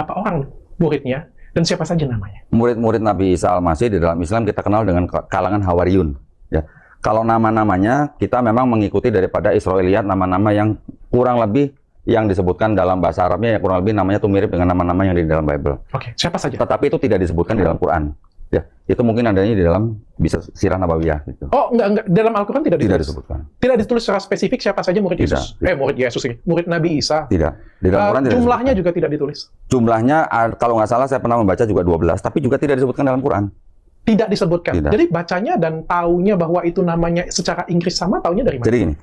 berapa orang muridnya dan siapa saja namanya? Murid-murid Nabi Isa Al-Masih di dalam Islam kita kenal dengan kalangan Hawariyun. Ya. Kalau nama-namanya kita memang mengikuti daripada Israeliat nama-nama yang kurang lebih yang disebutkan dalam bahasa Arabnya yang kurang lebih namanya itu mirip dengan nama-nama yang di dalam Bible. Oke, okay. siapa saja? Tetapi itu tidak disebutkan di dalam Quran. Ya, itu mungkin adanya di dalam bisa sirah nabawiyah gitu. Oh, enggak enggak dalam Al-Qur'an tidak disebutkan. Tidak disebutkan. Tidak ditulis secara spesifik siapa saja murid tidak, Yesus. Tidak. Eh, murid Yesus ini, murid Nabi Isa. Tidak. Di dalam eh, Quran uh, tidak jumlahnya disebutkan. juga tidak ditulis. Jumlahnya ah, kalau nggak salah saya pernah membaca juga 12, tapi juga tidak disebutkan dalam Quran. Tidak disebutkan. Tidak. Jadi bacanya dan taunya bahwa itu namanya secara Inggris sama taunya dari mana? Jadi ini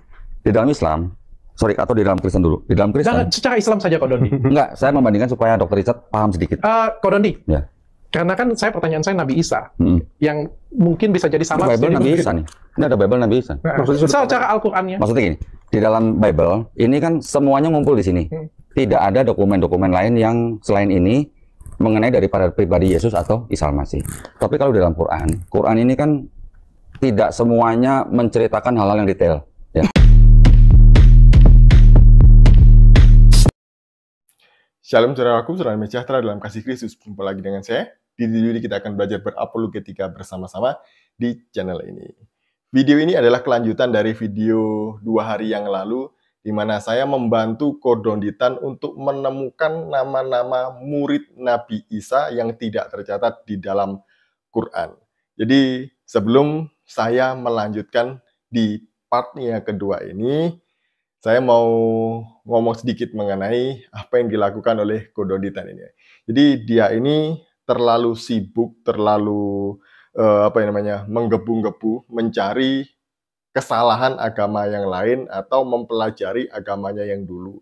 di dalam Islam sorry atau di dalam Kristen dulu di dalam Kristen Jangan, secara Islam saja Kodondi enggak saya membandingkan supaya dokter Richard paham sedikit uh, eh, Kodondi ya karena kan saya pertanyaan saya Nabi Isa hmm. yang mungkin bisa jadi sama. Bible Nabi Isa nih. Ini ada Bible Nabi Isa. Nah, maksudnya maksudnya secara Al-Qur'annya. Maksudnya gini, di dalam Bible ini kan semuanya ngumpul di sini. Hmm. Tidak ada dokumen-dokumen lain yang selain ini mengenai daripada pribadi Yesus atau Isa Masih. Tapi kalau di dalam Quran, Quran ini kan tidak semuanya menceritakan hal-hal yang detail. Ya. Shalom saudara saudara saudara-saudara, dalam kasih Kristus. Jumpa lagi dengan saya, di video ini kita akan belajar berapologetika bersama-sama di channel ini. Video ini adalah kelanjutan dari video dua hari yang lalu di mana saya membantu Kodonditan untuk menemukan nama-nama murid Nabi Isa yang tidak tercatat di dalam Quran. Jadi sebelum saya melanjutkan di partnya kedua ini, saya mau ngomong sedikit mengenai apa yang dilakukan oleh Kodonditan ini. Jadi dia ini terlalu sibuk, terlalu uh, apa namanya menggebu-gebu mencari kesalahan agama yang lain atau mempelajari agamanya yang dulu.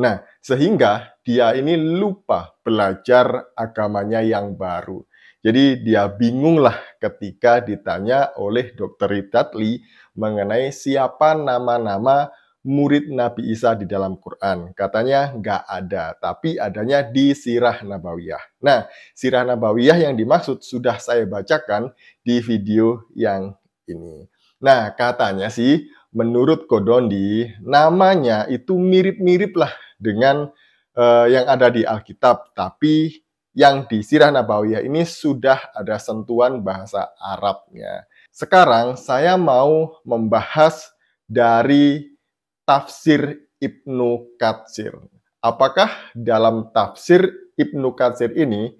Nah, sehingga dia ini lupa belajar agamanya yang baru. Jadi dia bingunglah ketika ditanya oleh Dr. Ritatli mengenai siapa nama-nama murid Nabi Isa di dalam Quran. Katanya nggak ada, tapi adanya di Sirah Nabawiyah. Nah, Sirah Nabawiyah yang dimaksud sudah saya bacakan di video yang ini. Nah, katanya sih menurut Kodondi, namanya itu mirip-mirip lah dengan uh, yang ada di Alkitab, tapi yang di Sirah Nabawiyah ini sudah ada sentuhan bahasa Arabnya. Sekarang saya mau membahas dari tafsir Ibnu Katsir. Apakah dalam tafsir Ibnu Katsir ini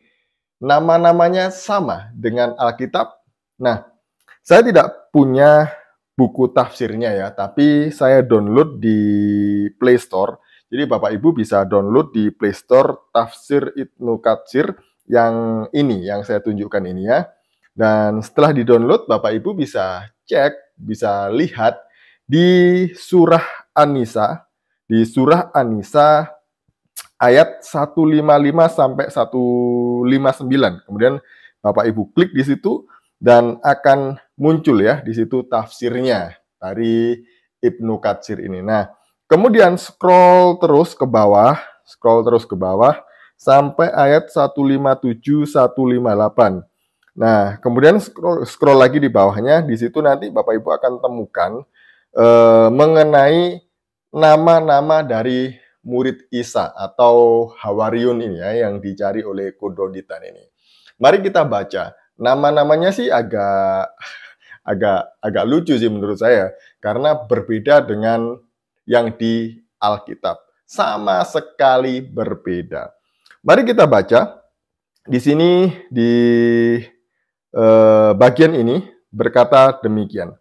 nama-namanya sama dengan Alkitab? Nah, saya tidak punya buku tafsirnya ya, tapi saya download di Play Store. Jadi Bapak Ibu bisa download di Play Store tafsir Ibnu Katsir yang ini, yang saya tunjukkan ini ya. Dan setelah di-download, Bapak Ibu bisa cek, bisa lihat di surah anisa di surah Anisa ayat 155 sampai 159. Kemudian Bapak Ibu klik di situ dan akan muncul ya di situ tafsirnya dari Ibnu Katsir ini. Nah, kemudian scroll terus ke bawah, scroll terus ke bawah sampai ayat 157 158. Nah, kemudian scroll, scroll lagi di bawahnya, di situ nanti Bapak Ibu akan temukan Eh, mengenai nama-nama dari murid Isa atau Hawariun ini ya yang dicari oleh Kododitan ini. Mari kita baca. Nama-namanya sih agak agak agak lucu sih menurut saya karena berbeda dengan yang di Alkitab. Sama sekali berbeda. Mari kita baca di sini di eh, bagian ini berkata demikian.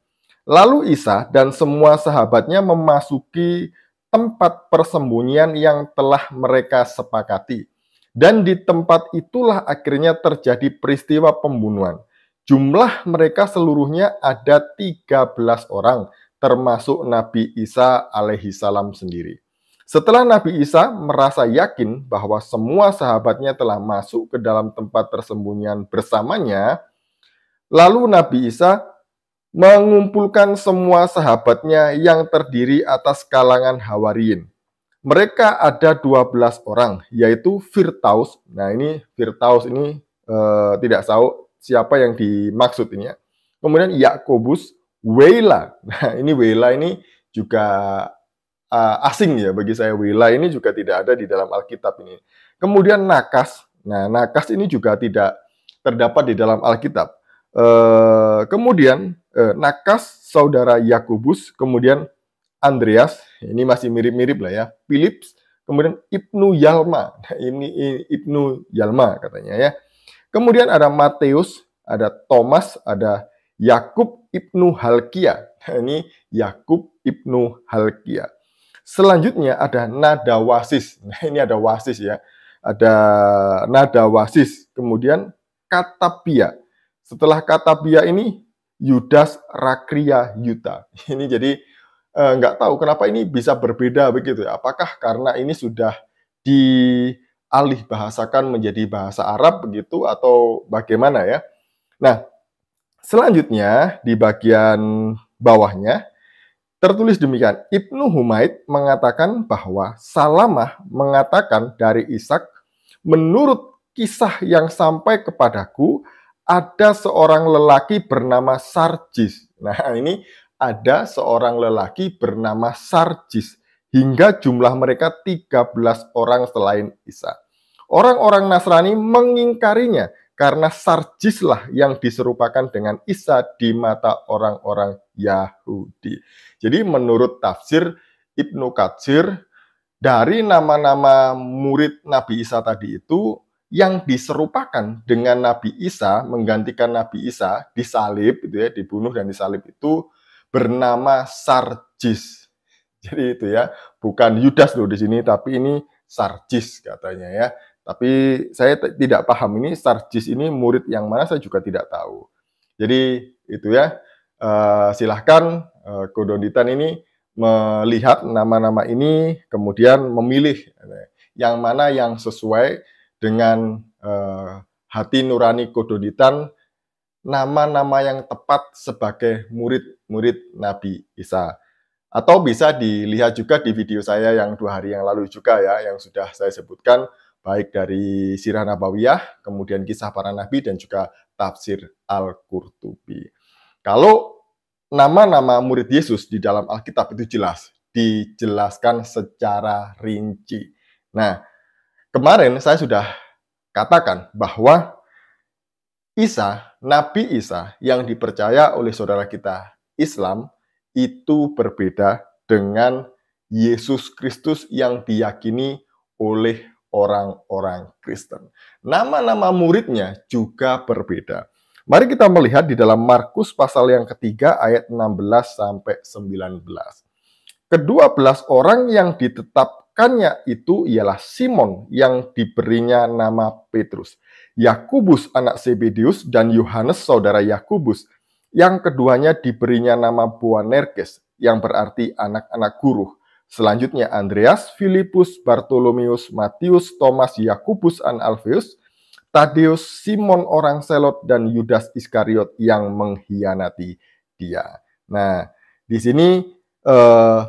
Lalu Isa dan semua sahabatnya memasuki tempat persembunyian yang telah mereka sepakati. Dan di tempat itulah akhirnya terjadi peristiwa pembunuhan. Jumlah mereka seluruhnya ada 13 orang, termasuk Nabi Isa alaihi salam sendiri. Setelah Nabi Isa merasa yakin bahwa semua sahabatnya telah masuk ke dalam tempat persembunyian bersamanya, lalu Nabi Isa mengumpulkan semua sahabatnya yang terdiri atas kalangan Hawarin. Mereka ada 12 orang, yaitu Firtaus. Nah ini Firtaus ini e, tidak tahu siapa yang dimaksud ini ya. Kemudian Yakobus, Wela. Nah ini Wela ini juga e, asing ya bagi saya Weila ini juga tidak ada di dalam Alkitab ini. Kemudian Nakas, nah Nakas ini juga tidak terdapat di dalam Alkitab. Eh, kemudian uh, Nakas saudara Yakobus, kemudian Andreas, ini masih mirip-mirip lah ya, Philips, kemudian Ibnu Yalma, nah, ini, ini Ibnu Yalma katanya ya. Kemudian ada Matius, ada Thomas, ada Yakub Ibnu Halkia. Nah, ini Yakub Ibnu Halkia. Selanjutnya ada Nadawasis, Nah, ini ada wasis ya. Ada Nadawasis. Kemudian katapia. Setelah kata bia ini Yudas Rakria Yuta. Ini jadi eh, nggak tahu kenapa ini bisa berbeda begitu Apakah karena ini sudah dialih bahasakan menjadi bahasa Arab begitu atau bagaimana ya? Nah, selanjutnya di bagian bawahnya tertulis demikian. Ibnu Humaid mengatakan bahwa Salamah mengatakan dari Ishak menurut kisah yang sampai kepadaku ada seorang lelaki bernama Sarjis. Nah, ini ada seorang lelaki bernama Sarjis hingga jumlah mereka 13 orang selain Isa. Orang-orang Nasrani mengingkarinya karena Sarjislah yang diserupakan dengan Isa di mata orang-orang Yahudi. Jadi menurut tafsir Ibnu Katsir, dari nama-nama murid Nabi Isa tadi itu, yang diserupakan dengan Nabi Isa menggantikan Nabi Isa disalib itu ya dibunuh dan disalib itu bernama Sarjis. Jadi itu ya, bukan Yudas loh di sini tapi ini Sarjis katanya ya. Tapi saya tidak paham ini Sarjis ini murid yang mana saya juga tidak tahu. Jadi itu ya, uh, silahkan uh, eh, Kodonditan ini melihat nama-nama ini kemudian memilih eh, yang mana yang sesuai dengan eh, hati nurani Kodonitan nama-nama yang tepat sebagai murid-murid Nabi Isa. Atau bisa dilihat juga di video saya yang dua hari yang lalu juga ya, yang sudah saya sebutkan, baik dari Sirah Nabawiyah, kemudian kisah para nabi, dan juga tafsir Al-Qurtubi. Kalau nama-nama murid Yesus di dalam Alkitab itu jelas, dijelaskan secara rinci. Nah, kemarin saya sudah katakan bahwa Isa, Nabi Isa yang dipercaya oleh saudara kita Islam itu berbeda dengan Yesus Kristus yang diyakini oleh orang-orang Kristen. Nama-nama muridnya juga berbeda. Mari kita melihat di dalam Markus pasal yang ketiga ayat 16 sampai 19. Kedua belas orang yang ditetap Rekannya itu ialah Simon yang diberinya nama Petrus, Yakubus anak Zebedeus dan Yohanes saudara Yakubus yang keduanya diberinya nama Boanerges yang berarti anak-anak guru. Selanjutnya Andreas, Filipus, Bartolomeus, Matius, Thomas, Yakubus, an Alfeus, Tadeus, Simon orang Selot, dan Yudas Iskariot yang mengkhianati dia. Nah, di sini eh,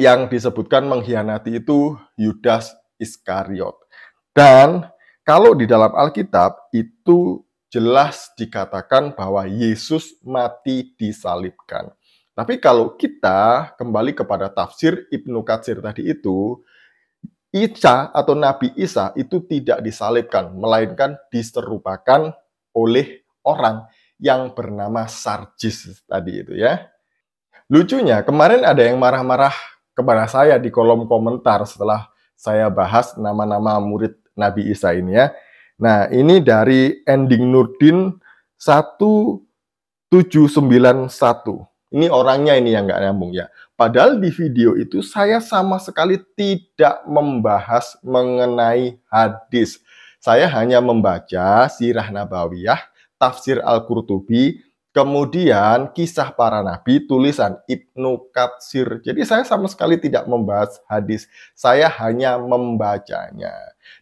yang disebutkan mengkhianati itu Yudas Iskariot. Dan kalau di dalam Alkitab itu jelas dikatakan bahwa Yesus mati disalibkan. Tapi kalau kita kembali kepada tafsir Ibnu Katsir tadi itu, Isa atau Nabi Isa itu tidak disalibkan, melainkan diserupakan oleh orang yang bernama Sarjis tadi itu ya. Lucunya, kemarin ada yang marah-marah kepada saya di kolom komentar setelah saya bahas nama-nama murid Nabi Isa ini ya. Nah, ini dari ending Nurdin 1791. Ini orangnya ini yang nggak nyambung ya. Padahal di video itu saya sama sekali tidak membahas mengenai hadis. Saya hanya membaca sirah Nabawiyah, tafsir Al-Qurtubi, Kemudian kisah para nabi tulisan Ibnu Katsir. Jadi saya sama sekali tidak membahas hadis. Saya hanya membacanya.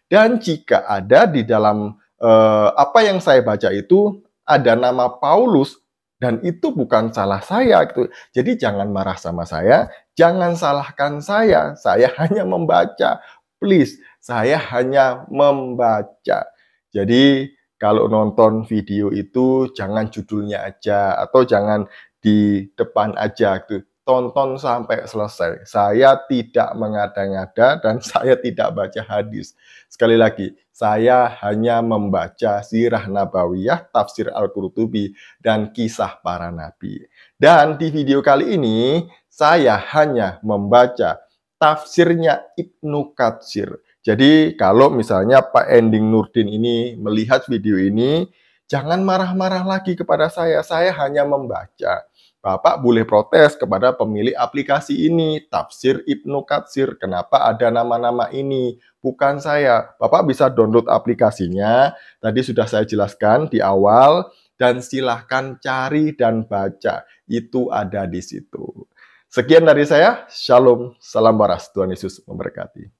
Dan jika ada di dalam eh, apa yang saya baca itu ada nama Paulus dan itu bukan salah saya gitu. Jadi jangan marah sama saya, jangan salahkan saya. Saya hanya membaca. Please, saya hanya membaca. Jadi kalau nonton video itu jangan judulnya aja atau jangan di depan aja gitu. Tonton sampai selesai. Saya tidak mengada-ngada dan saya tidak baca hadis. Sekali lagi, saya hanya membaca sirah nabawiyah, tafsir Al-Qurtubi, dan kisah para nabi. Dan di video kali ini, saya hanya membaca tafsirnya Ibnu Katsir jadi kalau misalnya Pak Ending Nurdin ini melihat video ini, jangan marah-marah lagi kepada saya. Saya hanya membaca. Bapak boleh protes kepada pemilik aplikasi ini, tafsir Ibnu Katsir, kenapa ada nama-nama ini, bukan saya. Bapak bisa download aplikasinya, tadi sudah saya jelaskan di awal, dan silahkan cari dan baca, itu ada di situ. Sekian dari saya, Shalom, salam waras, Tuhan Yesus memberkati.